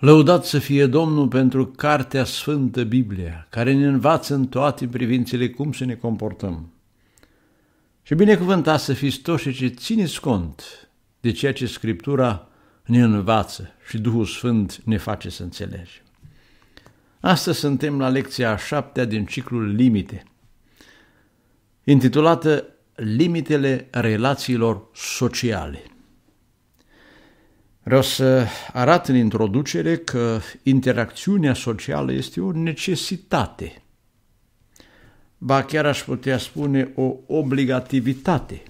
Lăudat să fie Domnul pentru Cartea Sfântă Biblia, care ne învață în toate privințele cum să ne comportăm. Și binecuvântat să fiți toți și ce țineți cont de ceea ce Scriptura ne învață și Duhul Sfânt ne face să înțelegem. Astăzi suntem la lecția a șaptea din ciclul Limite, intitulată Limitele relațiilor sociale. Vreau să arat în introducere că interacțiunea socială este o necesitate, ba chiar aș putea spune o obligativitate.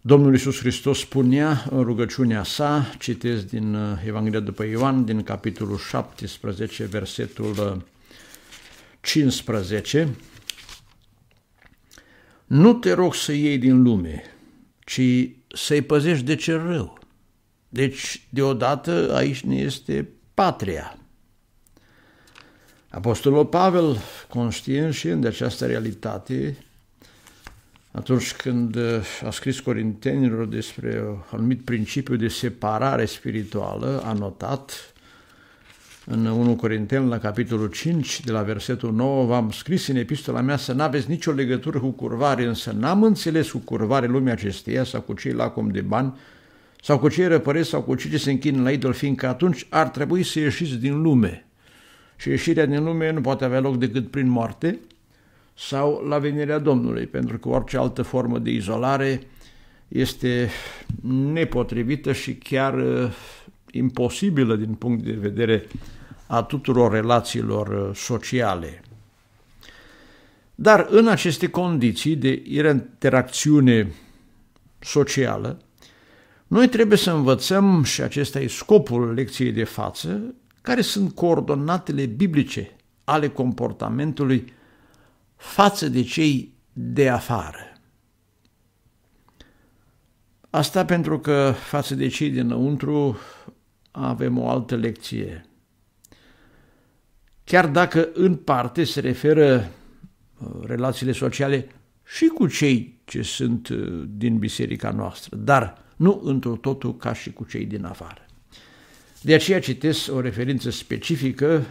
Domnul Iisus Hristos spunea în rugăciunea sa, citesc din uh, Evanghelia după Ioan, din capitolul 17, versetul 15, uh, Nu te rog să iei din lume, ci să-i păzești de cel rău. Deci, deodată, aici ne este patria. Apostolul Pavel, conștient și de această realitate, atunci când uh, a scris corintenilor despre un anumit principiu de separare spirituală, a notat în 1 Corinteni, la capitolul 5, de la versetul 9, v-am scris în epistola mea să n-aveți nicio legătură cu curvare, însă n-am înțeles cu curvare lumea acesteia sau cu cei lacom de bani, sau cu cei răpăreți sau cu cei ce se închină la idol, fiindcă atunci ar trebui să ieșiți din lume. Și ieșirea din lume nu poate avea loc decât prin moarte sau la venirea Domnului, pentru că orice altă formă de izolare este nepotrivită și chiar uh, imposibilă din punct de vedere a tuturor relațiilor uh, sociale. Dar în aceste condiții de interacțiune socială, noi trebuie să învățăm, și acesta e scopul lecției de față, care sunt coordonatele biblice ale comportamentului față de cei de afară. Asta pentru că față de cei dinăuntru avem o altă lecție. Chiar dacă în parte se referă uh, relațiile sociale și cu cei ce sunt uh, din biserica noastră, dar nu într-o totul ca și cu cei din afară. De aceea citesc o referință specifică,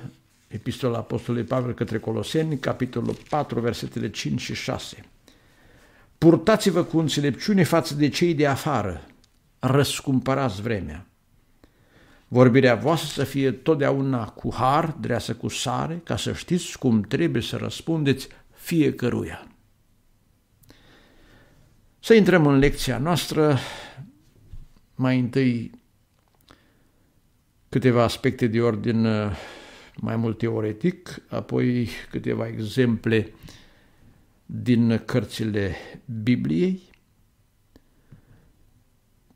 Epistola Apostolului Pavel către Coloseni, capitolul 4, versetele 5 și 6. Purtați-vă cu înțelepciune față de cei de afară, răscumpărați vremea. Vorbirea voastră să fie totdeauna cu har, dreasă cu sare, ca să știți cum trebuie să răspundeți fiecăruia. Să intrăm în lecția noastră mai întâi câteva aspecte de ordin uh, mai mult teoretic, apoi câteva exemple din cărțile Bibliei.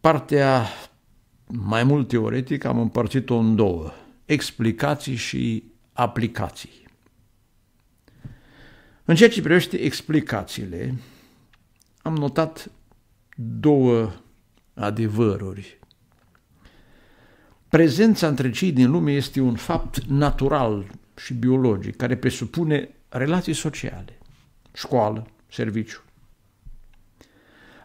Partea mai mult teoretică am împărțit-o în două, explicații și aplicații. În ceea ce privește explicațiile, am notat două adevăruri. Prezența între cei din lume este un fapt natural și biologic care presupune relații sociale, școală, serviciu.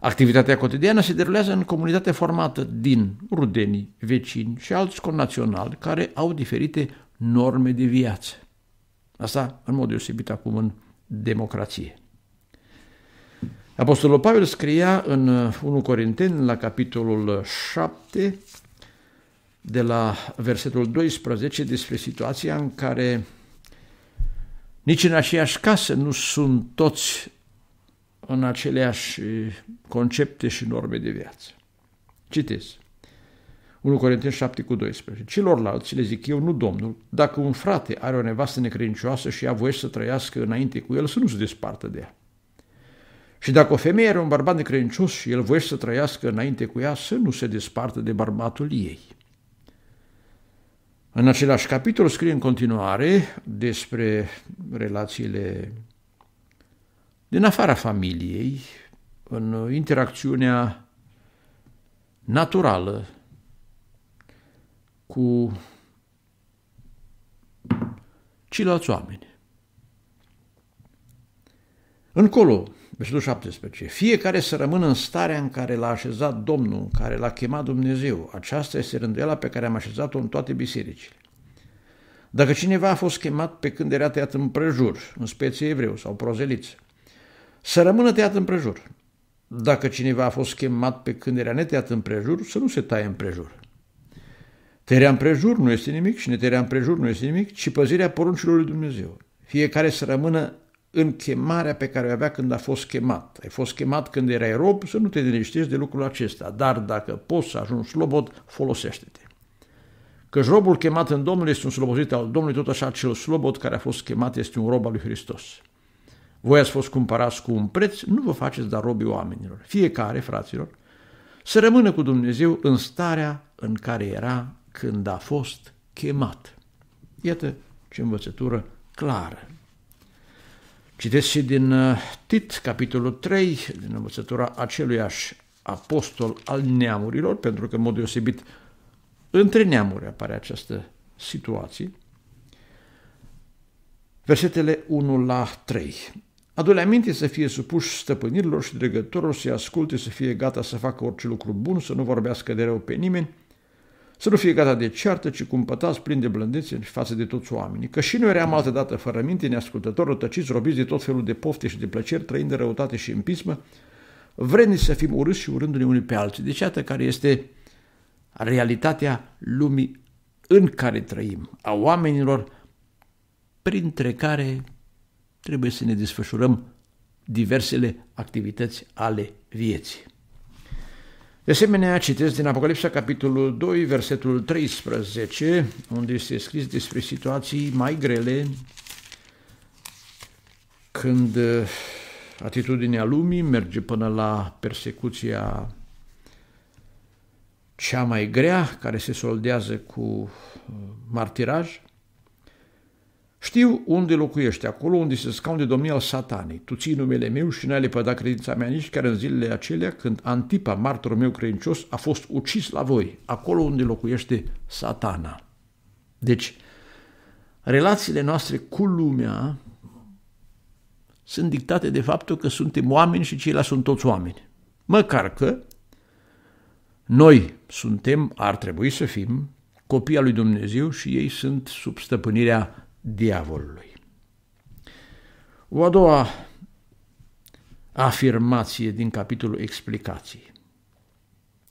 Activitatea cotidiană se derulează în comunitate formată din rudenii, vecini și alți connaționali care au diferite norme de viață. Asta în mod deosebit acum în democrație. Apostolul Pavel scria în 1 uh, Corinteni, la capitolul 7, uh, de la versetul 12, despre situația în care nici în aceeași casă nu sunt toți în aceleași uh, concepte și norme de viață. Citez. 1 Corinteni 7 cu 12. Celorlalți le zic eu, nu Domnul, dacă un frate are o nevastă necredincioasă și ea voie să trăiască înainte cu el, să nu se despartă de ea. Și dacă o femeie are un bărbat necredincios și el voiește să trăiască înainte cu ea, să nu se despartă de bărbatul ei. În același capitol scrie în continuare despre relațiile din afara familiei, în interacțiunea naturală cu ceilalți oameni. Încolo, Versetul 17. Fiecare să rămână în starea în care l-a așezat Domnul, în care l-a chemat Dumnezeu. Aceasta este rânduiala pe care am așezat-o în toate bisericile. Dacă cineva a fost chemat pe când era tăiat în prejur, în specie evreu sau prozeliță, să rămână tăiat în prejur. Dacă cineva a fost chemat pe când era neteat în prejur, să nu se taie în prejur. Tăierea în prejur nu este nimic și netăierea în prejur nu este nimic, ci păzirea poruncilor lui Dumnezeu. Fiecare să rămână în chemarea pe care o avea când a fost chemat. Ai fost chemat când erai rob, să nu te liniștești de lucrul acesta, dar dacă poți să ajungi slobod, folosește-te. Că robul chemat în Domnul este un slobozit al Domnului, tot așa cel slobod care a fost chemat este un rob al lui Hristos. Voi ați fost cumpărați cu un preț, nu vă faceți dar robii oamenilor. Fiecare, fraților, să rămână cu Dumnezeu în starea în care era când a fost chemat. Iată ce învățătură clară Citesc și din uh, Tit, capitolul 3, din învățătura aceluiași apostol al neamurilor, pentru că, în mod deosebit, între neamuri apare această situație. Versetele 1 la 3. Adule aminte să fie supuși stăpânirilor și dregătorilor, să-i asculte, să fie gata să facă orice lucru bun, să nu vorbească de rău pe nimeni, să nu fie gata de ceartă, ci cumpătați plin de blândețe în față de toți oamenii. Că și noi eram altă dată fără minte, neascultători, rătăciți, robiți de tot felul de pofte și de plăceri, trăind de răutate și în pismă, vredniți să fim urâți și urându-ne unii pe alții. Deci, iată care este realitatea lumii în care trăim, a oamenilor, printre care trebuie să ne desfășurăm diversele activități ale vieții. De asemenea, citesc din Apocalipsa, capitolul 2, versetul 13, unde este scris despre situații mai grele, când uh, atitudinea lumii merge până la persecuția cea mai grea, care se soldează cu uh, martiraj, știu unde locuiești, acolo unde se scaune domnia satanei. Tu ții numele meu și n-ai lepădat credința mea nici chiar în zilele acelea când Antipa, martorul meu credincios, a fost ucis la voi, acolo unde locuiește satana. Deci, relațiile noastre cu lumea sunt dictate de faptul că suntem oameni și ceilalți sunt toți oameni. Măcar că noi suntem, ar trebui să fim, copii al lui Dumnezeu și ei sunt sub stăpânirea diavolului. O a doua afirmație din capitolul explicații,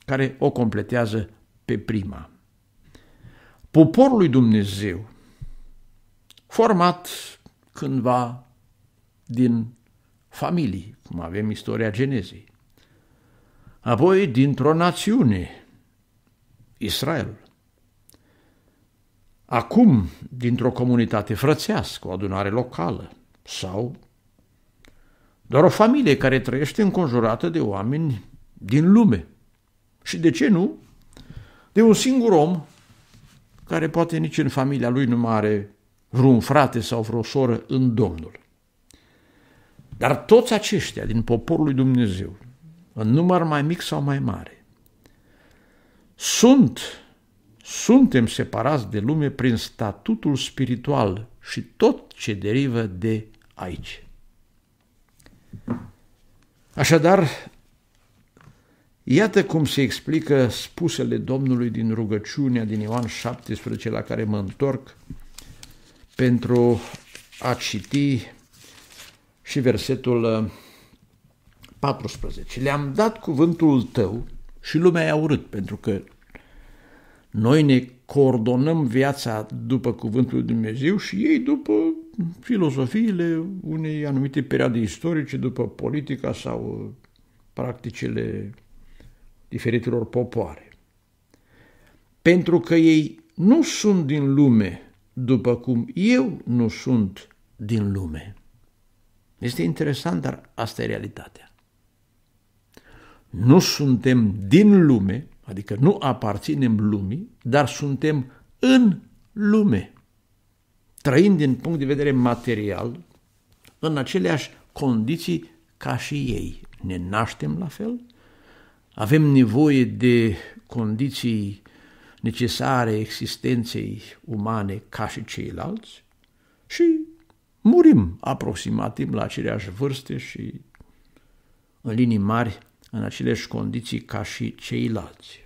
care o completează pe prima. Poporul lui Dumnezeu, format cândva din familii, cum avem istoria genezei, apoi dintr-o națiune, Israelul, Acum, dintr-o comunitate frățească, o adunare locală sau doar o familie care trăiește înconjurată de oameni din lume și, de ce nu, de un singur om care poate nici în familia lui nu mai are vreun frate sau vreo soră în Domnul. Dar toți aceștia din poporul lui Dumnezeu, în număr mai mic sau mai mare, sunt suntem separați de lume prin statutul spiritual și tot ce derivă de aici. Așadar, iată cum se explică spusele Domnului din rugăciunea din Ioan 17, la care mă întorc, pentru a citi și versetul 14. Uh, Le-am dat cuvântul tău și lumea i-a urât, pentru că noi ne coordonăm viața după cuvântul lui Dumnezeu și ei după filozofiile unei anumite perioade istorice, după politica sau uh, practicile diferitelor popoare. Pentru că ei nu sunt din lume, după cum eu nu sunt din lume. Este interesant, dar asta e realitatea. Nu suntem din lume, Adică nu aparținem lumii, dar suntem în lume. Trăind din punct de vedere material, în aceleași condiții ca și ei. Ne naștem la fel, avem nevoie de condiții necesare existenței umane ca și ceilalți și murim aproximativ la aceleași vârste și în linii mari în aceleași condiții ca și ceilalți.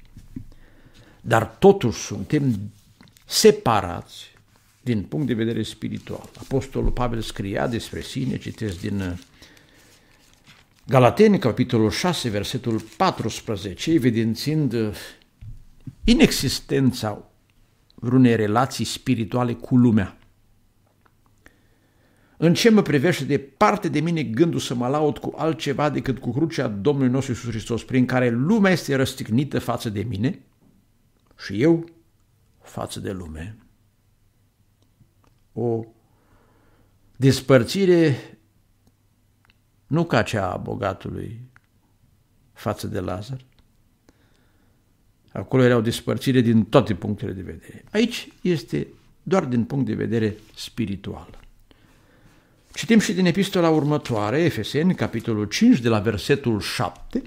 Dar totuși suntem separați din punct de vedere spiritual. Apostolul Pavel scria despre sine, citesc din uh, Galateni, capitolul 6, versetul 14, evidențind uh, inexistența vreunei relații spirituale cu lumea. În ce mă privește parte de mine gândul să mă laud cu altceva decât cu crucea Domnului nostru Iisus Hristos, prin care lumea este răstignită față de mine și eu față de lume. O despărțire nu ca cea a bogatului față de Lazar. Acolo era o despărțire din toate punctele de vedere. Aici este doar din punct de vedere spiritual. Citim și din epistola următoare, Efeseni, capitolul 5, de la versetul 7,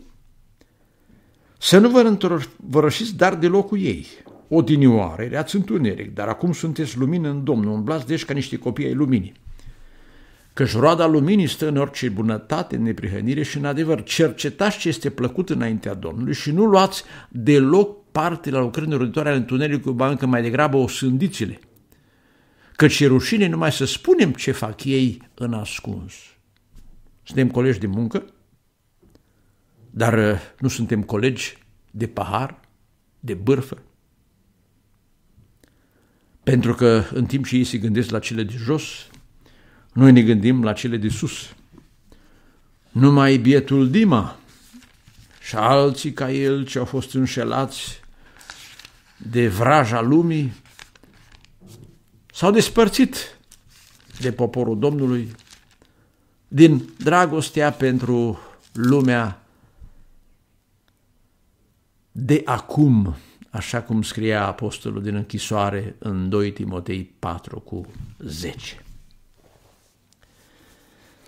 Să nu vă întorășiți dar de locul ei. O dinioare, erați întuneric, dar acum sunteți lumină în Domnul, umblați deci ca niște copii ai luminii. Căci roada luminii stă în orice bunătate, în neprihănire și în adevăr. Cercetați ce este plăcut înaintea Domnului și nu luați deloc parte la lucrările roditoare ale întunericului, cu încă mai degrabă o sândiți-le căci e rușine numai să spunem ce fac ei în ascuns. Suntem colegi de muncă, dar uh, nu suntem colegi de pahar, de bârfă. Pentru că în timp ce ei se gândesc la cele de jos, noi ne gândim la cele de sus. Numai bietul Dima și alții ca el ce au fost înșelați de vraja lumii s-au despărțit de poporul Domnului din dragostea pentru lumea de acum, așa cum scria apostolul din închisoare în 2 Timotei 4 cu 10.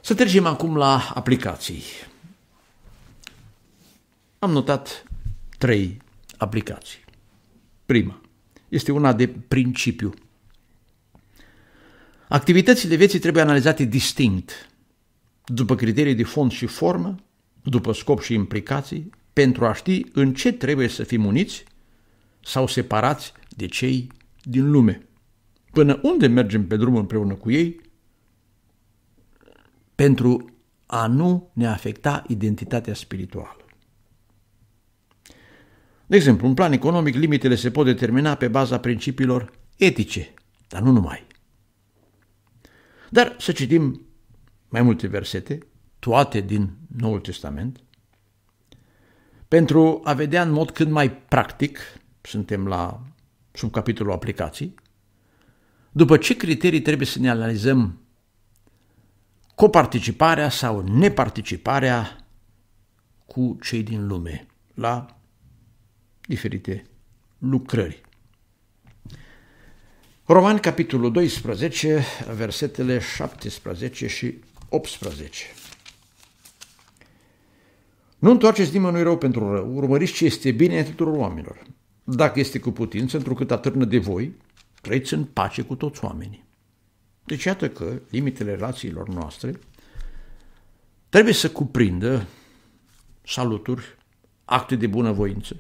Să trecem acum la aplicații. Am notat trei aplicații. Prima este una de principiu. Activitățile vieții trebuie analizate distinct, după criterii de fond și formă, după scop și implicații, pentru a ști în ce trebuie să fim uniți sau separați de cei din lume. Până unde mergem pe drum împreună cu ei, pentru a nu ne afecta identitatea spirituală. De exemplu, în plan economic, limitele se pot determina pe baza principiilor etice, dar nu numai. Dar să citim mai multe versete, toate din Noul Testament, pentru a vedea în mod cât mai practic, suntem la sub capitolul aplicații, după ce criterii trebuie să ne analizăm coparticiparea sau neparticiparea cu cei din lume la diferite lucrări. Roman, capitolul 12, versetele 17 și 18. Nu întoarceți nimănui rău pentru rău, urmăriți ce este bine tuturor oamenilor. Dacă este cu putință, că atârnă de voi, trăiți în pace cu toți oamenii. Deci iată că limitele relațiilor noastre trebuie să cuprindă saluturi, acte de bunăvoință,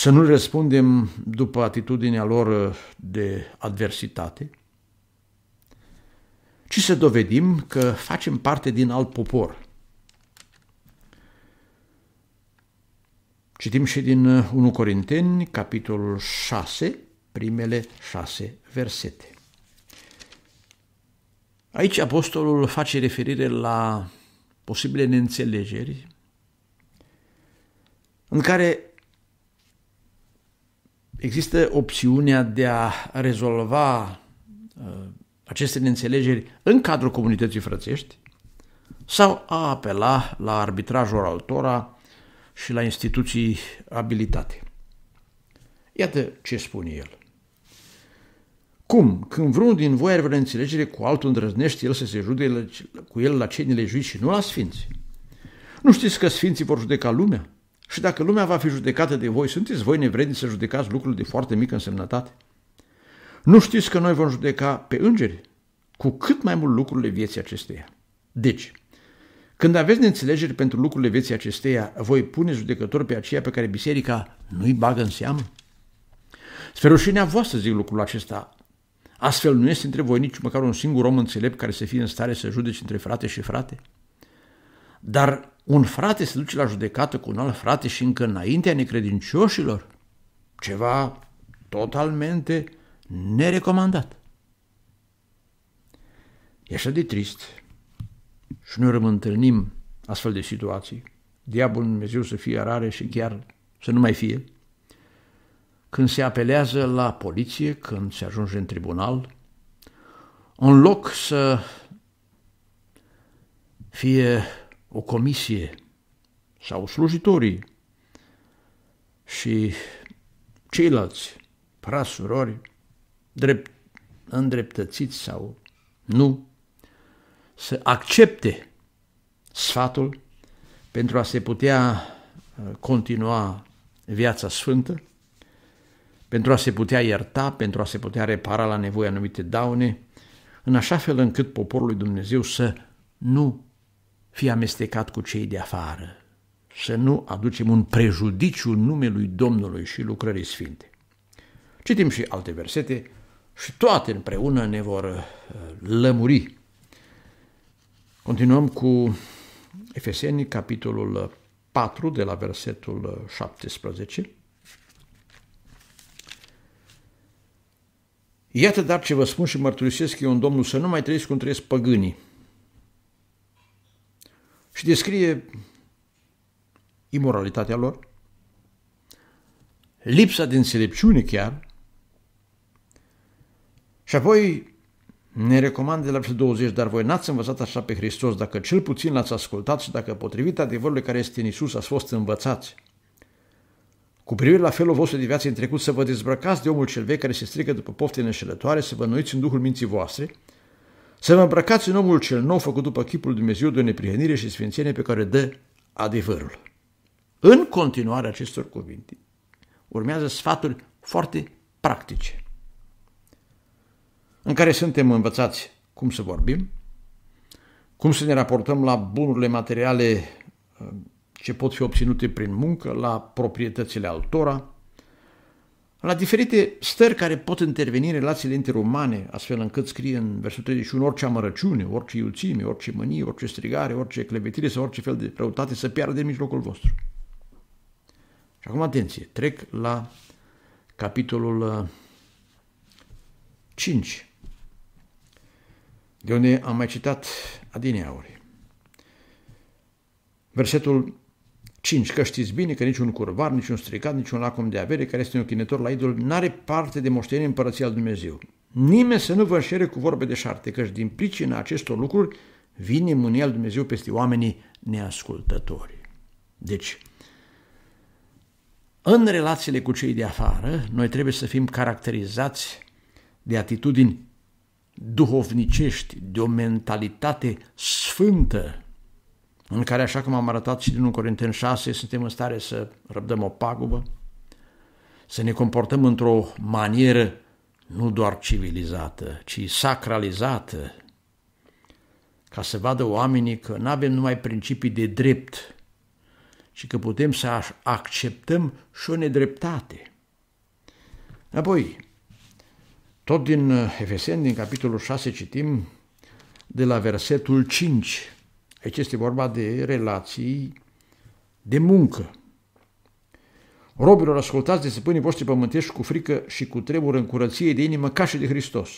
să nu răspundem după atitudinea lor uh, de adversitate, ci să dovedim că facem parte din alt popor. Citim și din 1 uh, Corinteni, capitolul 6, primele șase versete. Aici apostolul face referire la posibile neînțelegeri în care există opțiunea de a rezolva uh, aceste neînțelegeri în cadrul comunității frățești sau a apela la arbitrajul altora și la instituții abilitate. Iată ce spune el. Cum, când vreunul din voi are vreo înțelegere cu altul îndrăznește el să se jude cu el la cei nelejuiți și nu la sfinți? Nu știți că sfinții vor judeca lumea? Și dacă lumea va fi judecată de voi, sunteți voi nevredni să judecați lucruri de foarte mică însemnătate? Nu știți că noi vom judeca pe îngeri? Cu cât mai mult lucrurile vieții acesteia. Deci, când aveți neînțelegeri pentru lucrurile vieții acesteia, voi pune judecători pe aceea pe care biserica nu-i bagă în seamă? Spre voastră zic lucrul acesta. Astfel nu este între voi nici măcar un singur om înțelept care să fie în stare să judeci între frate și frate? Dar un frate se duce la judecată cu un alt frate și încă înaintea necredincioșilor? Ceva totalmente nerecomandat. E așa de trist și noi întâlnim astfel de situații, diavolul Dumnezeu să fie rare și chiar să nu mai fie, când se apelează la poliție, când se ajunge în tribunal, în loc să fie o comisie sau slujitorii și ceilalți prasurori, drept, îndreptățiți sau nu, să accepte sfatul pentru a se putea uh, continua viața sfântă, pentru a se putea ierta, pentru a se putea repara la nevoie anumite daune, în așa fel încât poporul lui Dumnezeu să nu fie amestecat cu cei de afară, să nu aducem un prejudiciu numelui Domnului și lucrării sfinte. Citim și alte versete și toate împreună ne vor uh, lămuri. Continuăm cu Efeseni, capitolul 4, de la versetul 17. Iată dar ce vă spun și mărturisesc eu în Domnul să nu mai trăiesc cum trăiesc păgânii, și descrie imoralitatea lor, lipsa de înțelepciune chiar, și apoi ne recomandă de la 20, dar voi n-ați învățat așa pe Hristos, dacă cel puțin l-ați ascultat și dacă potrivit adevărului care este în Isus ați fost învățați. Cu privire la felul vostru de viață în trecut, să vă dezbrăcați de omul cel vechi care se strică după pofte înșelătoare, să vă noiți în duhul minții voastre, să vă îmbrăcați în omul cel nou făcut după chipul Dumnezeu de neprihănire și sfințenie pe care dă adevărul. În continuare acestor cuvinte urmează sfaturi foarte practice în care suntem învățați cum să vorbim, cum să ne raportăm la bunurile materiale uh, ce pot fi obținute prin muncă, la proprietățile altora, la diferite stări care pot interveni în relațiile interumane, astfel încât scrie în versetul 31 orice amărăciune, orice iuțime, orice mânie, orice strigare, orice clevetire sau orice fel de răutate să piară de mijlocul vostru. Și acum atenție, trec la capitolul 5, uh, de unde am mai citat adineauri. Versetul 5. Că știți bine că niciun curvar, niciun stricat, niciun lacom de avere care este un chinător la idol n-are parte de moștenire în Împărăția al Dumnezeu. Nimeni să nu vă înșere cu vorbe de șarte, căci din pricina acestor lucruri vine mânia lui Dumnezeu peste oamenii neascultători. Deci, în relațiile cu cei de afară, noi trebuie să fim caracterizați de atitudini duhovnicești, de o mentalitate sfântă, în care, așa cum am arătat și din 1 Corinteni 6, suntem în stare să răbdăm o pagubă, să ne comportăm într-o manieră nu doar civilizată, ci sacralizată, ca să vadă oamenii că nu avem numai principii de drept, ci că putem să acceptăm și o nedreptate. Apoi, tot din Efeseni, din capitolul 6, citim de la versetul 5. Aici este vorba de relații de muncă. Robilor ascultați de stăpânii voștri pământești cu frică și cu tremur în curăție de inimă ca și de Hristos.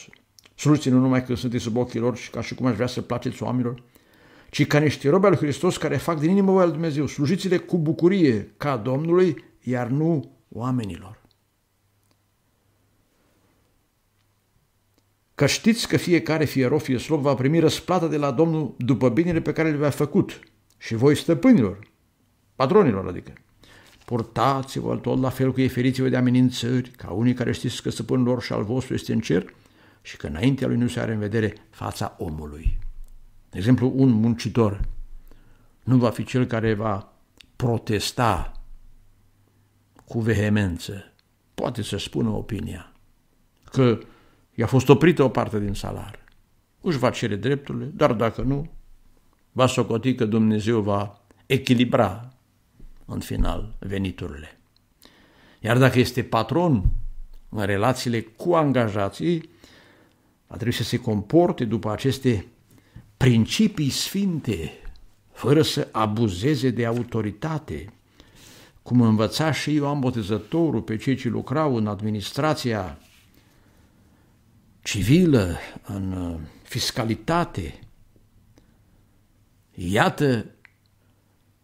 Slujiți nu numai când sunteți sub ochii lor și ca și cum aș vrea să placeți oamenilor, ci ca niște robe al Hristos care fac din inimă voia Dumnezeu. Slujiți-le cu bucurie ca Domnului, iar nu oamenilor. Că știți că fiecare fierof slob, va primi răsplată de la Domnul după binele pe care le va făcut. Și voi stăpânilor, patronilor adică. Purtați-vă tot la fel cu ei, feriți-vă de amenințări, ca unii care știți că stăpânul lor și al vostru este în cer și că înaintea lui nu se are în vedere fața omului. De exemplu, un muncitor nu va fi cel care va protesta cu vehemență. Poate să spună opinia că I-a fost oprită o parte din salar. Își va cere drepturile, dar dacă nu, va socoti că Dumnezeu va echilibra în final veniturile. Iar dacă este patron în relațiile cu angajații, va trebui să se comporte după aceste principii sfinte, fără să abuzeze de autoritate, cum învăța și Ioan Botezătorul pe cei ce lucrau în administrația civilă, în uh, fiscalitate. Iată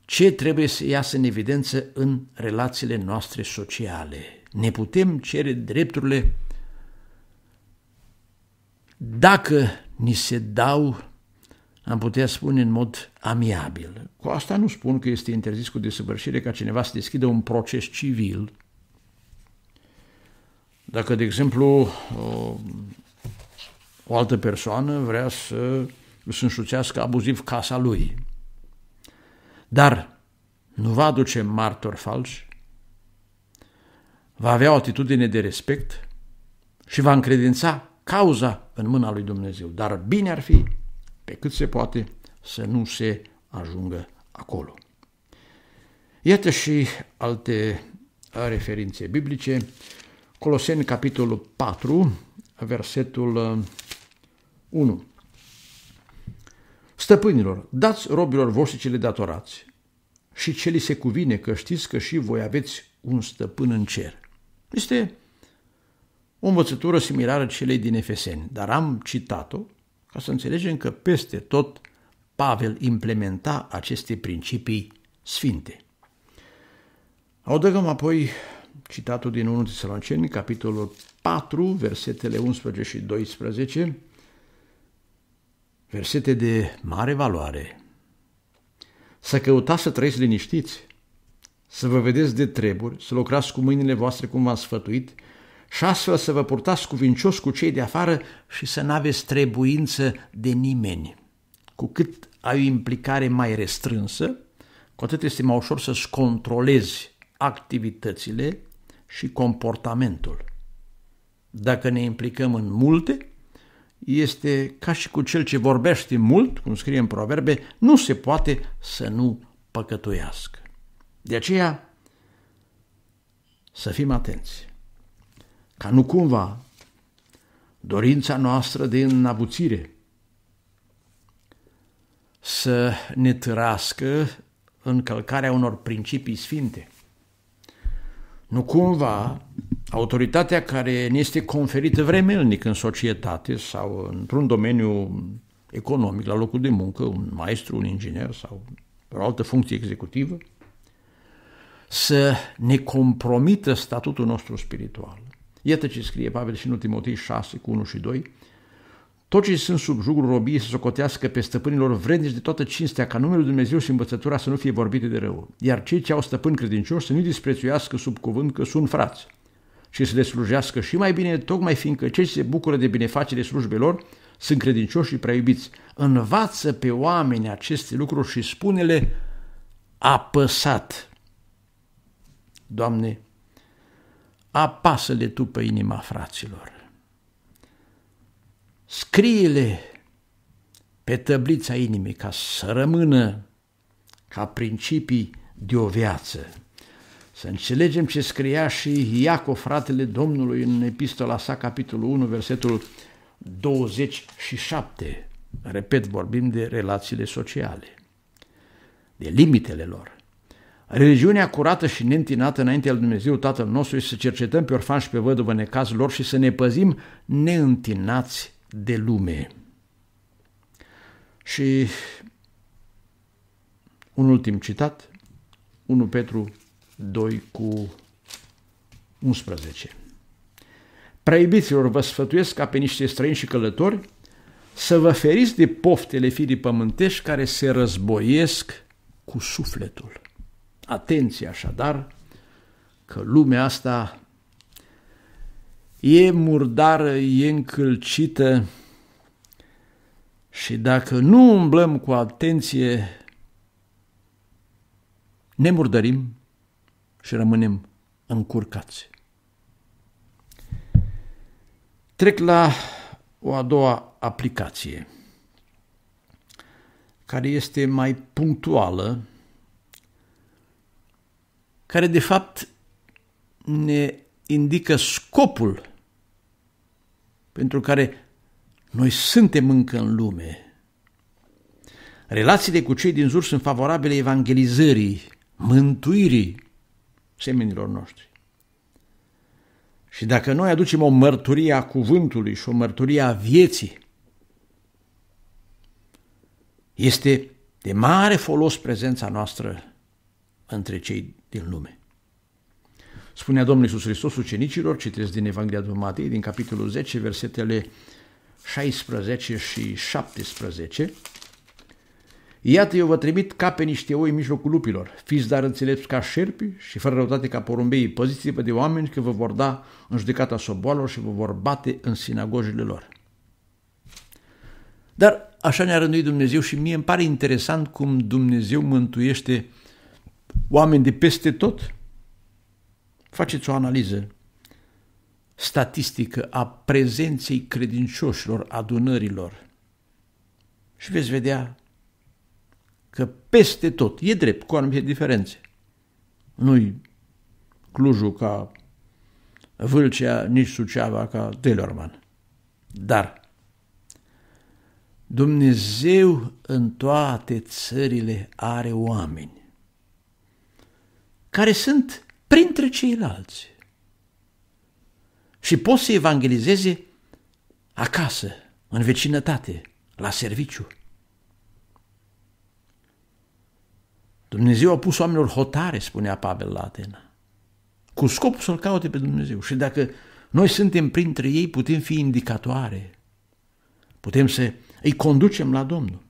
ce trebuie să iasă în evidență în relațiile noastre sociale. Ne putem cere drepturile dacă ni se dau, am putea spune, în mod amiabil. Cu asta nu spun că este interzis cu desăvârșire ca cineva să deschidă un proces civil. Dacă, de exemplu, uh, o altă persoană vrea să își însuțească abuziv casa lui. Dar nu va aduce martori falși, va avea o atitudine de respect și va încredința cauza în mâna lui Dumnezeu. Dar bine ar fi, pe cât se poate, să nu se ajungă acolo. Iată și alte referințe biblice. Coloseni, capitolul 4, versetul 1. Stăpânilor, dați robilor voștri cele datorați și ce li se cuvine, că știți că și voi aveți un stăpân în cer. Este o învățătură similară celei din Efeseni, dar am citat-o ca să înțelegem că peste tot Pavel implementa aceste principii sfinte. Audăgăm apoi citatul din 1 Tesaloniceni, capitolul 4, versetele 11 și 12, Versete de mare valoare. Să căutați să trăiți liniștiți, să vă vedeți de treburi, să lucrați cu mâinile voastre cum v-am sfătuit și astfel să vă purtați cuvincios cu cei de afară și să n-aveți trebuință de nimeni. Cu cât ai o implicare mai restrânsă, cu atât este mai ușor să-ți controlezi activitățile și comportamentul. Dacă ne implicăm în multe, este ca și cu cel ce vorbește mult, cum scrie în proverbe, nu se poate să nu păcătuiască. De aceea, să fim atenți, ca nu cumva dorința noastră de înabuțire să ne târască încălcarea unor principii sfinte. Nu cumva autoritatea care ne este conferită vremelnic în societate sau într-un domeniu economic, la locul de muncă, un maestru, un inginer sau o altă funcție executivă, să ne compromită statutul nostru spiritual. Iată ce scrie Pavel și în Timotei 6, cu 1 și 2, tot ce sunt sub jugul robiei să socotească pe stăpânilor vrednici de toată cinstea, ca numele Dumnezeu și învățătura să nu fie vorbite de rău. Iar cei ce au stăpân credincioși să nu disprețuiască sub cuvânt că sunt frați și să le slujească și mai bine, tocmai fiindcă cei ce se bucură de binefacere slujbelor sunt credincioși și prea iubiți. Învață pe oameni aceste lucruri și spune-le apăsat. Doamne, apasă-le Tu pe inima fraților. Scrie-le pe tăblița inimii ca să rămână ca principii de o viață. Să înțelegem ce scria și Iacov, fratele Domnului, în epistola sa, capitolul 1, versetul 27. Repet, vorbim de relațiile sociale, de limitele lor. Religiunea curată și neîntinată înaintea lui Dumnezeu Tatăl nostru este să cercetăm pe orfan și pe văduvă necaz lor și să ne păzim neîntinați de lume. Și un ultim citat, 1 Petru 2 cu 11. Prea iubiților, vă sfătuiesc ca pe niște străini și călători să vă feriți de poftele firii pământești care se războiesc cu sufletul. Atenție așadar că lumea asta e murdară, e încălcită și dacă nu umblăm cu atenție, ne murdărim, și rămânem încurcați. Trec la o a doua aplicație, care este mai punctuală, care de fapt ne indică scopul pentru care noi suntem încă în lume. Relațiile cu cei din jur sunt favorabile evangelizării, mântuirii, seminilor noștri. Și dacă noi aducem o mărturie a cuvântului și o mărturie a vieții, este de mare folos prezența noastră între cei din lume. Spunea Domnul Iisus Hristos ucenicilor, citesc din Evanghelia după Matei, din capitolul 10, versetele 16 și 17, Iată, eu vă trimit ca pe niște oi în mijlocul lupilor. Fiți dar înțelepți ca șerpi și fără răutate ca porumbeii. poziți vă de oameni că vă vor da în judecata soboalor și vă vor bate în sinagogile lor. Dar așa ne-a rânduit Dumnezeu și mie îmi pare interesant cum Dumnezeu mântuiește oameni de peste tot. Faceți o analiză statistică a prezenței credincioșilor, adunărilor și veți vedea că peste tot, e drept, cu anumite diferențe. Nu-i Clujul ca Vâlcea, nici Suceava ca Telorman. Dar Dumnezeu în toate țările are oameni care sunt printre ceilalți și pot să evangelizeze acasă, în vecinătate, la serviciu. Dumnezeu a pus oamenilor hotare, spunea Pavel la Atena, cu scopul să-L caute pe Dumnezeu. Și dacă noi suntem printre ei, putem fi indicatoare, putem să îi conducem la Domnul.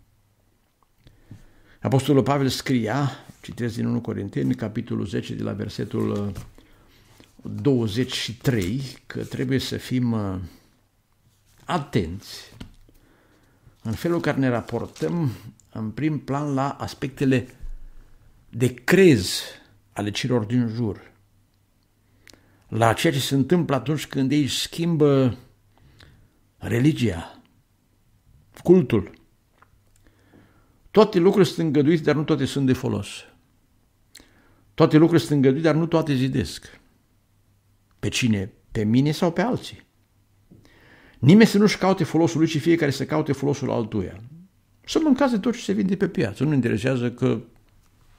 Apostolul Pavel scria, citesc din 1 Corinteni, capitolul 10, de la versetul 23, uh, că trebuie să fim uh, atenți în felul care ne raportăm în prim plan la aspectele de crez ale celor din jur, la ceea ce se întâmplă atunci când ei schimbă religia, cultul. Toate lucrurile sunt îngăduite, dar nu toate sunt de folos. Toate lucrurile sunt îngăduite, dar nu toate zidesc. Pe cine? Pe mine sau pe alții? Nimeni să nu-și caute folosul lui, ci fiecare să caute folosul altuia. Să mâncați de tot ce se vinde pe piață. Nu interesează că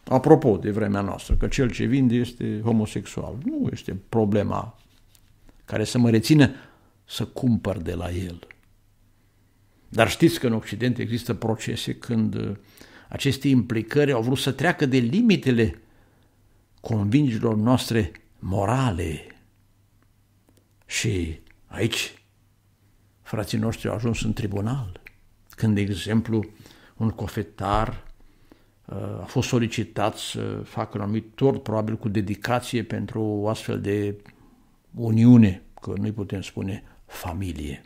Apropo de vremea noastră, că cel ce vinde este homosexual. Nu este problema care să mă rețină să cumpăr de la el. Dar știți că în Occident există procese când uh, aceste implicări au vrut să treacă de limitele convingerilor noastre morale. Și aici frații noștri au ajuns în tribunal, când, de exemplu, un cofetar Uh, a fost solicitat să facă un anumit tort, probabil cu dedicație pentru o astfel de uniune, că nu-i putem spune familie.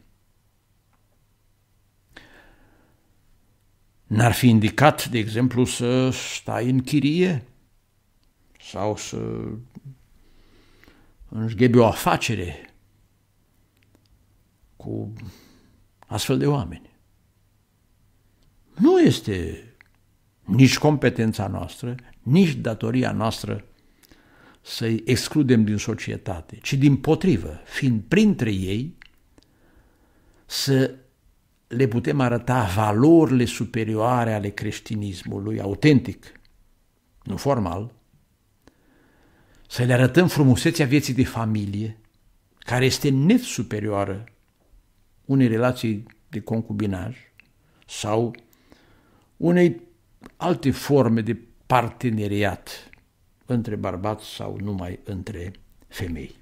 N-ar fi indicat, de exemplu, să stai în chirie sau să înșghebi o afacere cu astfel de oameni. Nu este nici competența noastră, nici datoria noastră să-i excludem din societate, ci din potrivă, fiind printre ei, să le putem arăta valorile superioare ale creștinismului autentic, nu formal, să le arătăm frumusețea vieții de familie, care este net superioară unei relații de concubinaj sau unei alte forme de parteneriat între bărbați sau numai între femei.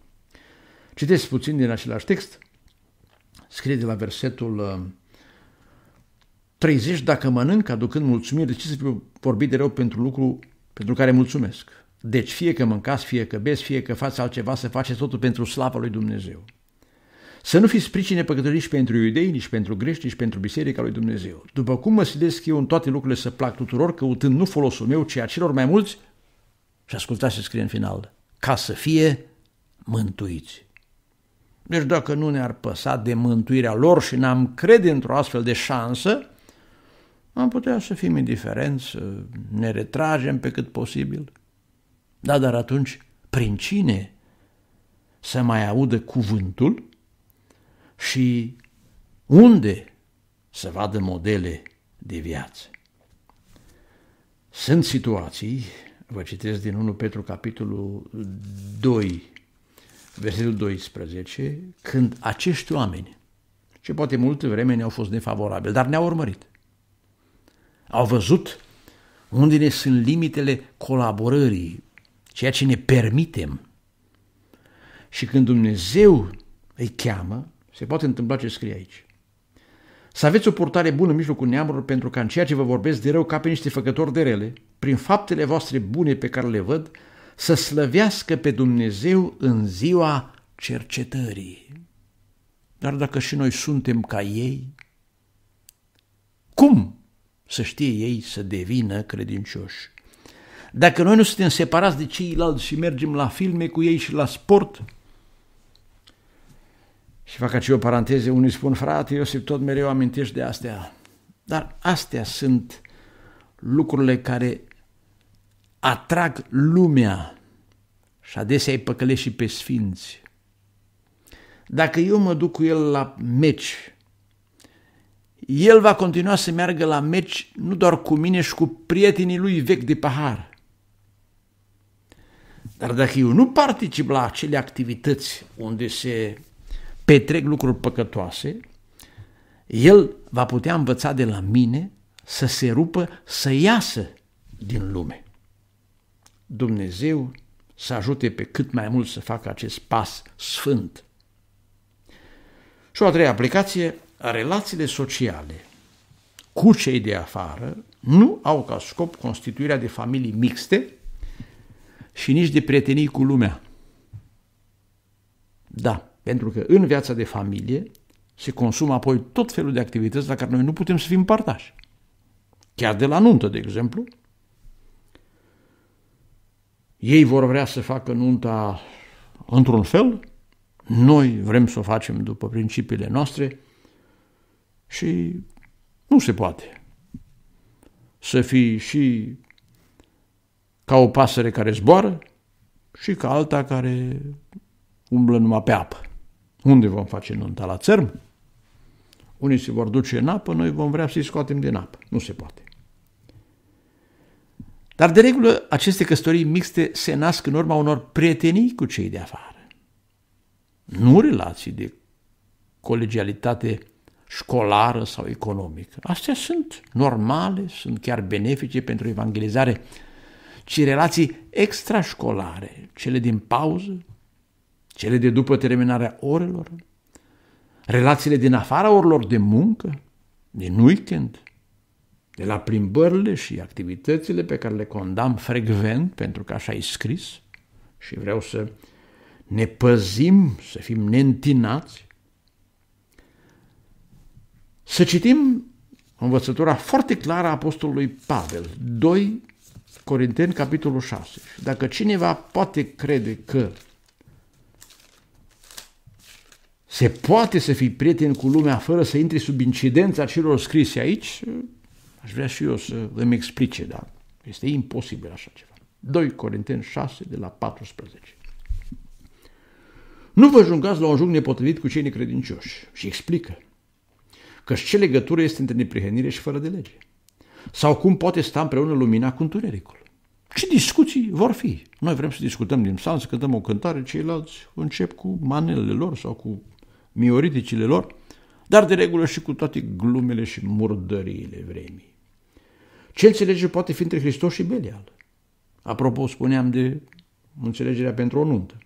Citesc puțin din același text, scrie de la versetul 30, uh, dacă mănânc aducând mulțumire, de ce să fiu vorbit de rău pentru lucru pentru care mulțumesc? Deci fie că mâncați, fie că beți, fie că faci altceva, să faceți totul pentru slava lui Dumnezeu. Să nu fiți pricine nici pentru iudei, nici pentru grești, nici pentru biserica lui Dumnezeu. După cum mă sidesc eu în toate lucrurile să plac tuturor, căutând nu folosul meu, ci a celor mai mulți, și ascultați ce scrie în final, ca să fie mântuiți. Deci dacă nu ne-ar păsa de mântuirea lor și n-am crede într-o astfel de șansă, am putea să fim indiferenți, să ne retragem pe cât posibil. Da, dar atunci, prin cine să mai audă cuvântul și unde să vadă modele de viață. Sunt situații, vă citesc din 1 Petru capitolul 2, versetul 12, când acești oameni, ce poate multă vreme ne-au fost nefavorabili, dar ne-au urmărit, au văzut unde ne sunt limitele colaborării, ceea ce ne permitem. Și când Dumnezeu îi cheamă, se poate întâmpla ce scrie aici. Să aveți o purtare bună în mijlocul neamurilor pentru ca în ceea ce vă vorbesc de rău ca pe niște făcători de rele, prin faptele voastre bune pe care le văd, să slăvească pe Dumnezeu în ziua cercetării. Dar dacă și noi suntem ca ei, cum să știe ei să devină credincioși? Dacă noi nu suntem separați de ceilalți și mergem la filme cu ei și la sport, și fac aici o paranteze, unii spun, frate eu sunt tot mereu amintești de astea. Dar astea sunt lucrurile care atrag lumea și adesea îi păcălești și pe sfinți. Dacă eu mă duc cu el la meci, el va continua să meargă la meci nu doar cu mine și cu prietenii lui vechi de pahar. Dar dacă eu nu particip la acele activități unde se petrec lucruri păcătoase, el va putea învăța de la mine să se rupă, să iasă din lume. Dumnezeu să ajute pe cât mai mult să facă acest pas sfânt. Și o a treia aplicație, relațiile sociale cu cei de afară nu au ca scop constituirea de familii mixte și nici de prietenii cu lumea. Da, pentru că în viața de familie se consumă apoi tot felul de activități la care noi nu putem să fim partași. Chiar de la nuntă, de exemplu, ei vor vrea să facă nunta într-un fel, noi vrem să o facem după principiile noastre și nu se poate să fii și ca o pasăre care zboară și ca alta care umblă numai pe apă. Unde vom face nunta? La țărm? Unii se vor duce în apă, noi vom vrea să-i scoatem din apă. Nu se poate. Dar, de regulă, aceste căsătorii mixte se nasc în urma unor prietenii cu cei de afară. Nu relații de colegialitate școlară sau economică. Astea sunt normale, sunt chiar benefice pentru evangelizare, ci relații extrașcolare, cele din pauză, cele de după terminarea orelor, relațiile din afara orelor de muncă, din weekend, de la plimbările și activitățile pe care le condamn frecvent, pentru că așa e scris, și vreau să ne păzim, să fim neîntinați, să citim învățătura foarte clară a Apostolului Pavel, 2 Corinteni, capitolul 6. Dacă cineva poate crede că se poate să fii prieten cu lumea fără să intri sub incidența celor scrise aici? Aș vrea și eu să îmi explice, dar este imposibil așa ceva. 2 Corinteni 6, de la 14. Nu vă jungați la un jung nepotrivit cu cei necredincioși și explică că ce legătură este între neprihănire și fără de lege? Sau cum poate sta împreună lumina cu întunericul? Ce discuții vor fi? Noi vrem să discutăm din psalm, să cântăm o cântare, ceilalți încep cu manelele lor sau cu mioriticile lor, dar de regulă și cu toate glumele și murdăriile vremii. Ce înțelege poate fi între Hristos și Belial? Apropo, spuneam de înțelegerea pentru o nuntă.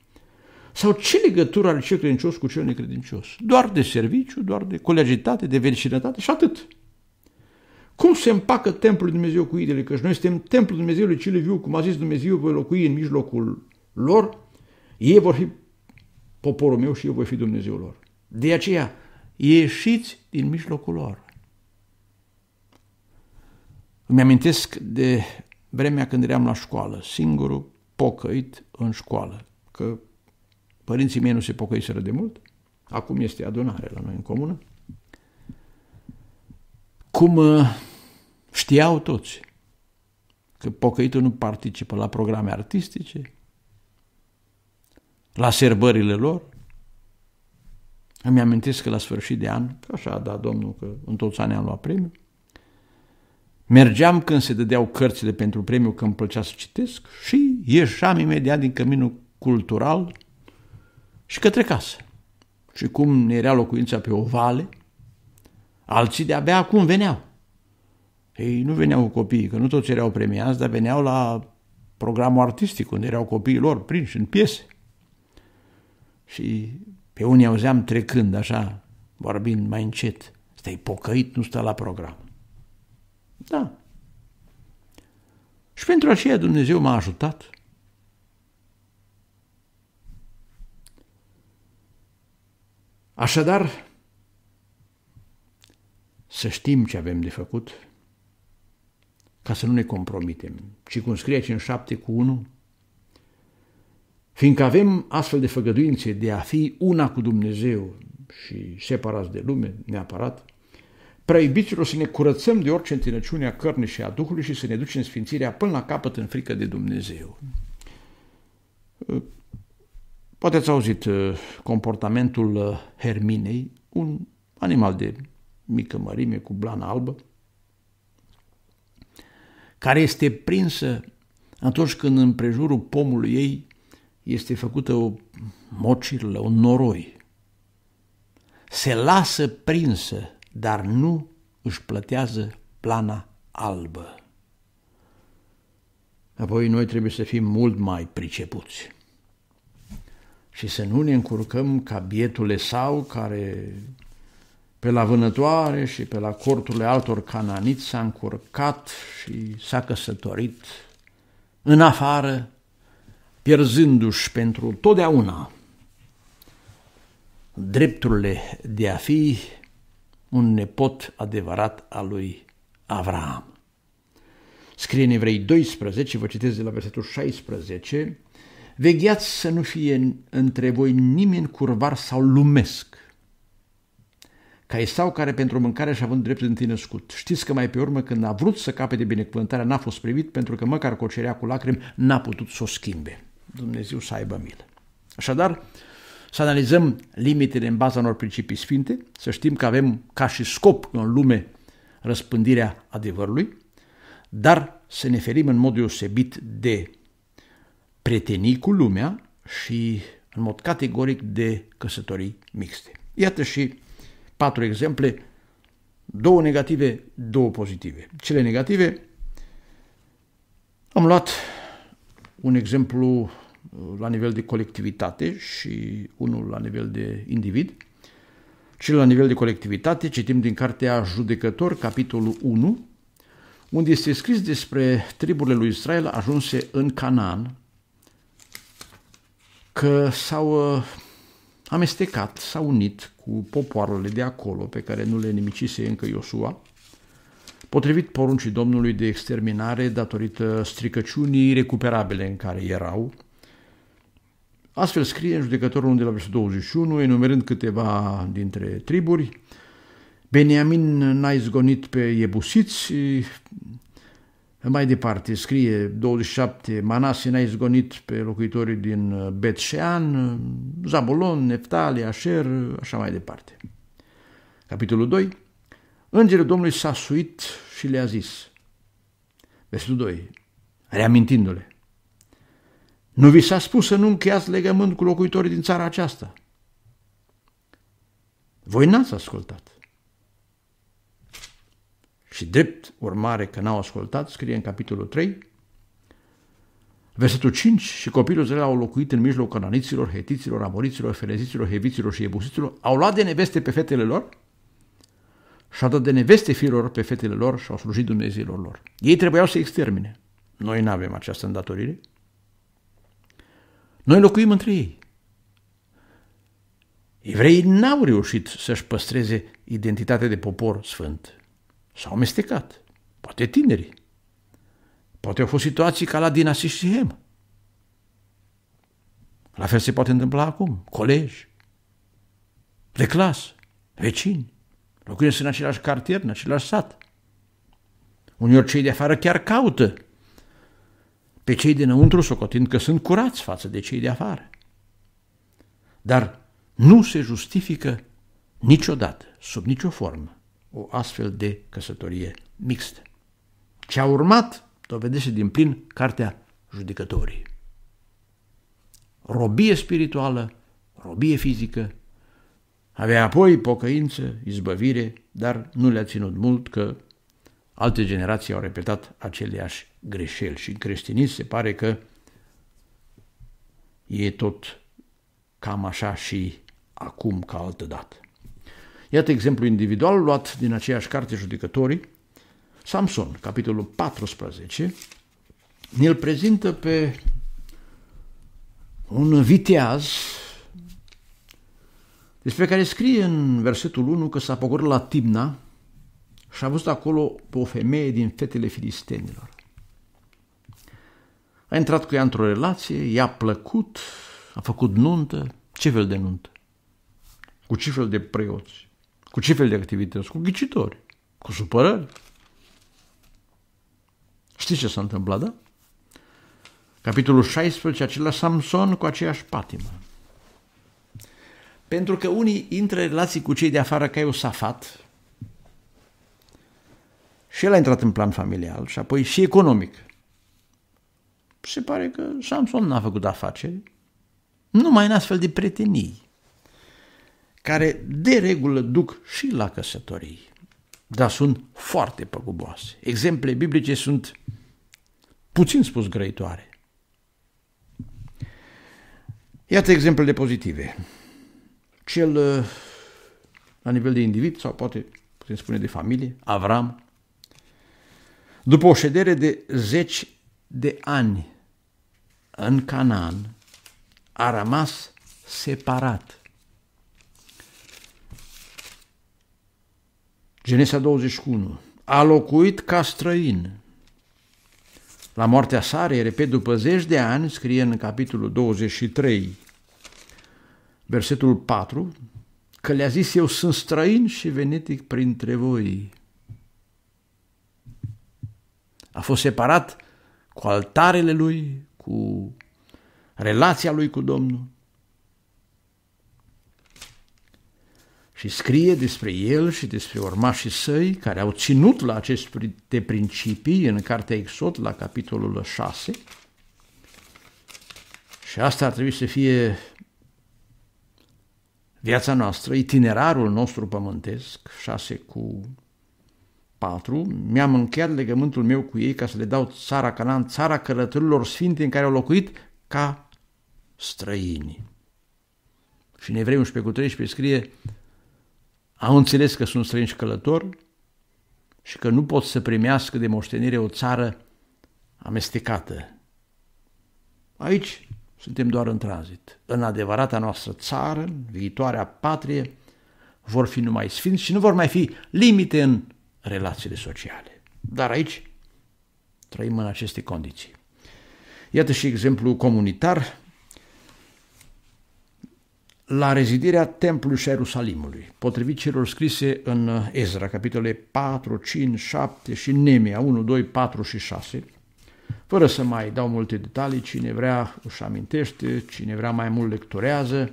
Sau ce legătură are cel credincios cu cel necredincios? Doar de serviciu, doar de colegitate, de vecinătate și atât. Cum se împacă templul Dumnezeu cu idele? Căci noi suntem templul Dumnezeului cel viu, cum a zis Dumnezeu, voi locui în mijlocul lor, ei vor fi poporul meu și eu voi fi Dumnezeul lor. De aceea, ieșiți din mijlocul lor. Îmi amintesc de vremea când eram la școală, singurul pocăit în școală, că părinții mei nu se pocăiseră de mult, acum este adunare la noi în comună, cum uh, știau toți că pocăitul nu participă la programe artistice, la serbările lor, îmi amintesc că la sfârșit de an, că așa a da, dat domnul că în toți anii am luat premiu, mergeam când se dădeau cărțile pentru premiu, că îmi plăcea să citesc și ieșeam imediat din căminul cultural și către casă. Și cum ne era locuința pe o vale, alții de-abia acum veneau. Ei nu veneau cu copiii, că nu toți erau premiați, dar veneau la programul artistic, unde erau copiii lor prinși în piese. Și pe unii auzeam trecând, așa, vorbind mai încet. Stai pocăit, nu stă la program. Da. Și pentru aceea Dumnezeu m-a ajutat. Așadar, să știm ce avem de făcut, ca să nu ne compromitem. Și cum scrie aici în 7 cu 1, Fiindcă avem astfel de făgăduințe de a fi una cu Dumnezeu și separați de lume, neapărat, prea iubiților să ne curățăm de orice întinăciune a cărnii și a Duhului și să ne ducem sfințirea până la capăt în frică de Dumnezeu. Poate ați auzit uh, comportamentul uh, Herminei, un animal de mică mărime cu blana albă, care este prinsă atunci când în prejurul pomului ei este făcută o mocirlă, un noroi. Se lasă prinsă, dar nu își plătează plana albă. Apoi noi trebuie să fim mult mai pricepuți și să nu ne încurcăm ca bietule sau care pe la vânătoare și pe la corturile altor cananiți s-a încurcat și s-a căsătorit în afară pierzându-și pentru totdeauna drepturile de a fi un nepot adevărat al lui Avram. Scrie în Evrei 12, vă citesc de la versetul 16, Vegheați să nu fie între voi nimeni curvar sau lumesc, ca sau care pentru mâncare și având dreptul întâi născut. Știți că mai pe urmă, când a vrut să capete binecuvântarea, n-a fost privit, pentru că măcar cocerea cu lacrimi n-a putut să o schimbe. Dumnezeu să aibă milă. Așadar, să analizăm limitele în baza unor principii sfinte, să știm că avem ca și scop în lume răspândirea adevărului, dar să ne ferim în mod deosebit de prietenii cu lumea și în mod categoric de căsătorii mixte. Iată și patru exemple, două negative, două pozitive. Cele negative, am luat un exemplu la nivel de colectivitate și unul la nivel de individ. Și la nivel de colectivitate citim din cartea Judecător, capitolul 1, unde este scris despre triburile lui Israel ajunse în Canaan, că s-au uh, amestecat, s-au unit cu popoarele de acolo, pe care nu le nimicise încă Iosua, potrivit poruncii Domnului de exterminare datorită stricăciunii recuperabile în care erau, Astfel scrie în judecătorul de la versetul 21, enumerând câteva dintre triburi. Beniamin n-a izgonit pe Iebusiți, mai departe scrie 27, Manase n-a izgonit pe locuitorii din Betșean, Zabulon, Neftali, Asher, așa mai departe. Capitolul 2. Îngerul Domnului s-a suit și le-a zis. Versetul 2. Reamintindu-le. Nu vi s-a spus să nu încheiați legământ cu locuitorii din țara aceasta? Voi n-ați ascultat. Și drept urmare că n-au ascultat, scrie în capitolul 3, Versetul 5. Și copilul zilele au locuit în mijlocul cananiților, hetiților, amoriților, fereziților, heviților și ebusiților, au luat de neveste pe fetele lor și au dat de neveste fiilor pe fetele lor și au slujit Dumnezeilor lor. Ei trebuiau să extermine. Noi nu avem această îndatorire. Noi locuim între ei. Evreii n-au reușit să-și păstreze identitatea de popor sfânt. S-au amestecat. Poate tinerii. Poate au fost situații ca la dinastii Sihem. La fel se poate întâmpla acum. Colegi, de clasă, vecini, locuiesc în același cartier, în același sat. Unii cei de afară chiar caută pe cei dinăuntru socotind că sunt curați față de cei de afară. Dar nu se justifică niciodată, sub nicio formă, o astfel de căsătorie mixtă. Ce a urmat dovedește din plin cartea judecătorii. Robie spirituală, robie fizică, avea apoi pocăință, izbăvire, dar nu le-a ținut mult că alte generații au repetat aceleași greșeli. Și în creștinism se pare că e tot cam așa și acum ca altă dată. Iată exemplu individual luat din aceeași carte judecătorii, Samson, capitolul 14, ne prezintă pe un viteaz despre care scrie în versetul 1 că s-a pogorât la Timna și a văzut acolo pe o femeie din fetele filistenilor. A intrat cu ea într-o relație, i-a plăcut, a făcut nuntă. Ce fel de nuntă? Cu ce fel de preoți? Cu ce fel de activități? Cu ghicitori, cu supărări. Știți ce s-a întâmplat, da? Capitolul 16, acela Samson cu aceeași patimă. Pentru că unii intră în relații cu cei de afară ca Iosafat și el a intrat în plan familial și apoi și economic se pare că Samson n-a făcut afaceri, numai în astfel de prietenii, care de regulă duc și la căsătorii, dar sunt foarte păguboase. Exemple biblice sunt puțin spus grăitoare. Iată exemplele pozitive. Cel uh, la nivel de individ sau poate putem spune de familie, Avram, după o ședere de zeci de ani în Canaan a rămas separat. Genesa 21. A locuit ca străin. La moartea sarei, repet, după zeci de ani, scrie în capitolul 23, versetul 4, că le-a zis eu sunt străin și venetic printre voi. A fost separat cu altarele lui, cu relația lui cu Domnul. Și scrie despre el și despre urmașii săi care au ținut la aceste principii în cartea Exod la capitolul 6. Și asta ar trebui să fie viața noastră, itinerarul nostru pământesc, 6 cu 4, mi-am încheiat legământul meu cu ei ca să le dau țara Canaan, țara călătorilor sfinte în care au locuit ca străini. Și în Evrei 11 cu 13 scrie, au înțeles că sunt străini și călători și că nu pot să primească de moștenire o țară amestecată. Aici suntem doar în tranzit. În adevărata noastră țară, viitoarea patrie, vor fi numai sfinți și nu vor mai fi limite în relațiile sociale. Dar aici trăim în aceste condiții. Iată și exemplu comunitar la rezidirea templului și Ierusalimului, potrivit celor scrise în Ezra, capitole 4, 5, 7 și Nemea 1, 2, 4 și 6, fără să mai dau multe detalii, cine vrea își amintește, cine vrea mai mult lecturează,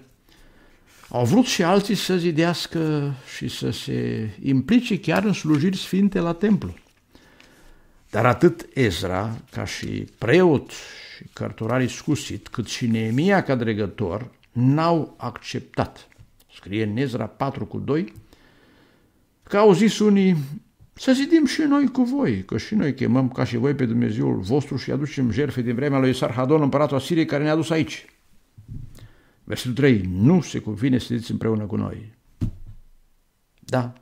au vrut și alții să zidească și să se implice chiar în slujiri sfinte la templu. Dar atât Ezra, ca și preot și cărturarii scusit, cât și Neemia ca dregător, n-au acceptat. Scrie în Ezra 4 cu 2, că au zis unii, să zidim și noi cu voi, că și noi chemăm ca și voi pe Dumnezeul vostru și aducem jerfe din vremea lui Sarhadon, împăratul Asiriei, care ne-a dus aici. Versetul 3. Nu se cuvine să sediți împreună cu noi. Da.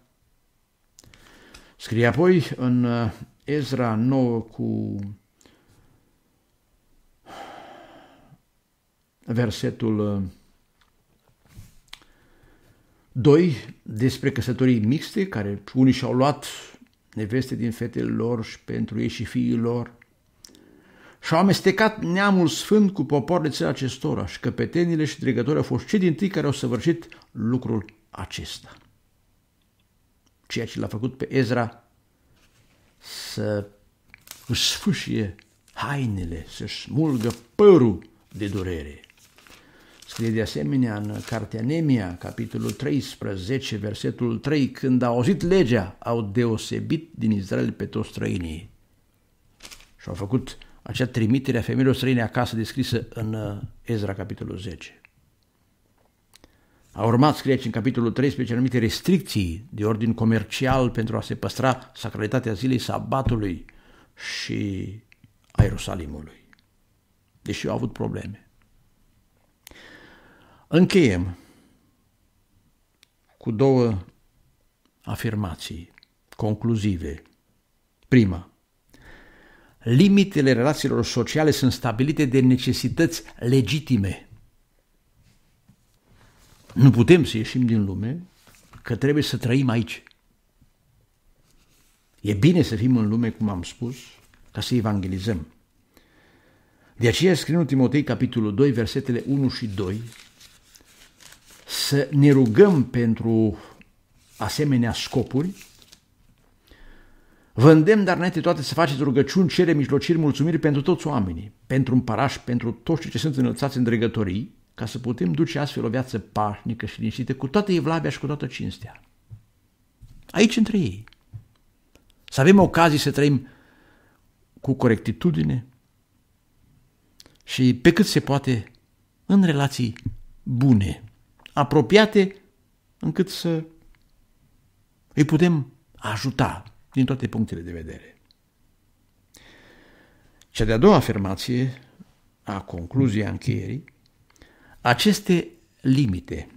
Scrie apoi în uh, Ezra 9 cu versetul 2 uh, despre căsătorii mixte, care unii și-au luat neveste din fetele lor și pentru ei și fiii lor, și-au amestecat neamul sfânt cu popoarele acestora și căpetenile și dregătorii au fost cei din tâi care au săvârșit lucrul acesta. Ceea ce l-a făcut pe Ezra să își sfâșie hainele, să-și smulgă părul de durere. Scrie de asemenea în cartea Nemia, capitolul 13, versetul 3, când au auzit legea, au deosebit din Israel pe toți străinii și au făcut acea trimitere a femeilor străine acasă descrisă în uh, Ezra, capitolul 10. A urmat, scrie aici, în capitolul 13, anumite restricții de ordin comercial pentru a se păstra sacralitatea zilei sabatului și a Ierusalimului. Deși au avut probleme. Încheiem cu două afirmații concluzive. Prima, limitele relațiilor sociale sunt stabilite de necesități legitime. Nu putem să ieșim din lume, că trebuie să trăim aici. E bine să fim în lume, cum am spus, ca să evangelizăm. De aceea scrie în Timotei, capitolul 2, versetele 1 și 2, să ne rugăm pentru asemenea scopuri, Vă îndemn, dar înainte toate să faceți rugăciuni, cere mijlociri, mulțumiri pentru toți oamenii, pentru împărași, pentru toți cei ce sunt înălțați în dregătorii, ca să putem duce astfel o viață pașnică și liniștită, cu toată evlavia și cu toată cinstea. Aici între ei. Să avem ocazii să trăim cu corectitudine și pe cât se poate în relații bune, apropiate, încât să îi putem ajuta din toate punctele de vedere. Cea de-a doua afirmație a concluziei a încheierii, aceste limite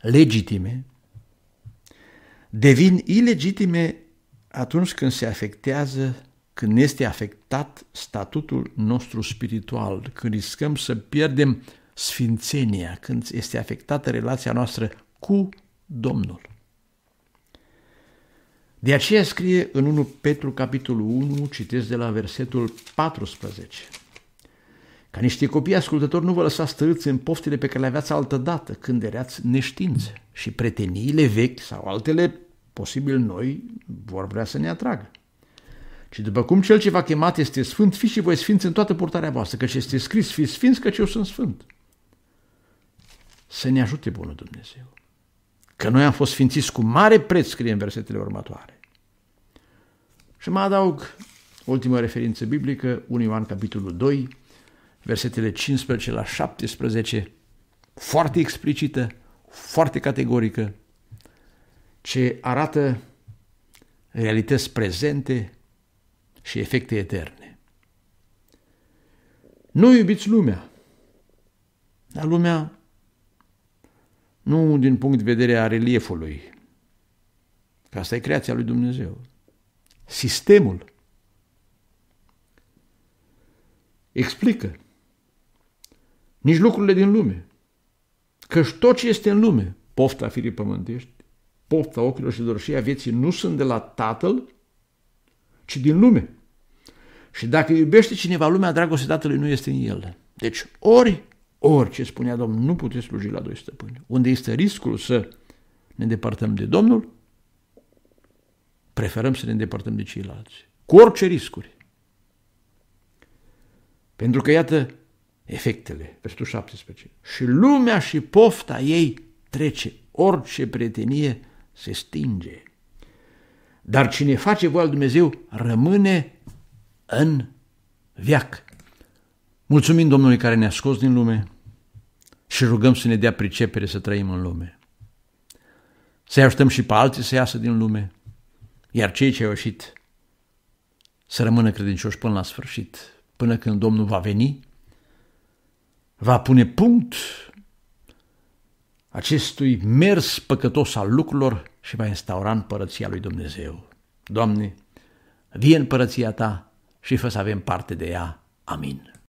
legitime devin ilegitime atunci când se afectează, când este afectat statutul nostru spiritual, când riscăm să pierdem sfințenia, când este afectată relația noastră cu Domnul. De aceea scrie în 1 Petru, capitolul 1, citesc de la versetul 14. Ca niște copii ascultători, nu vă lăsați tărâți în poftele pe care le aveați altădată, când erați neștiințe și preteniile vechi sau altele, posibil noi, vor vrea să ne atragă. Și după cum cel ce va chemat este sfânt, fiți și voi sfinți în toată purtarea voastră, căci este scris, fiți sfinți, căci eu sunt sfânt. Să ne ajute Bunul Dumnezeu. Că noi am fost sfințiți cu mare preț, scrie în versetele următoare. Și mă adaug ultima referință biblică, 1 Ioan capitolul 2, versetele 15 la 17, foarte explicită, foarte categorică, ce arată realități prezente și efecte eterne. Nu iubiți lumea, dar lumea nu din punct de vedere a reliefului, că asta e creația lui Dumnezeu, sistemul. Explică nici lucrurile din lume, căci tot ce este în lume, pofta firii pământești, pofta ochilor și dorșia vieții nu sunt de la Tatăl, ci din lume. Și dacă iubește cineva lumea, dragostea Tatălui nu este în el. Deci ori, ori, ce spunea Domnul, nu puteți sluji la doi stăpâni. Unde este riscul să ne îndepărtăm de Domnul, preferăm să ne îndepărtăm de ceilalți, cu orice riscuri. Pentru că, iată, efectele, versetul 17. Și lumea și pofta ei trece, orice prietenie se stinge. Dar cine face voia Dumnezeu rămâne în viac. Mulțumim Domnului care ne-a scos din lume și rugăm să ne dea pricepere să trăim în lume. Să-i ajutăm și pe alții să iasă din lume iar cei ce au ieșit să rămână credincioși până la sfârșit, până când Domnul va veni, va pune punct acestui mers păcătos al lucrurilor și va instaura împărăția lui Dumnezeu. Doamne, vie în părăția Ta și fă să avem parte de ea. Amin.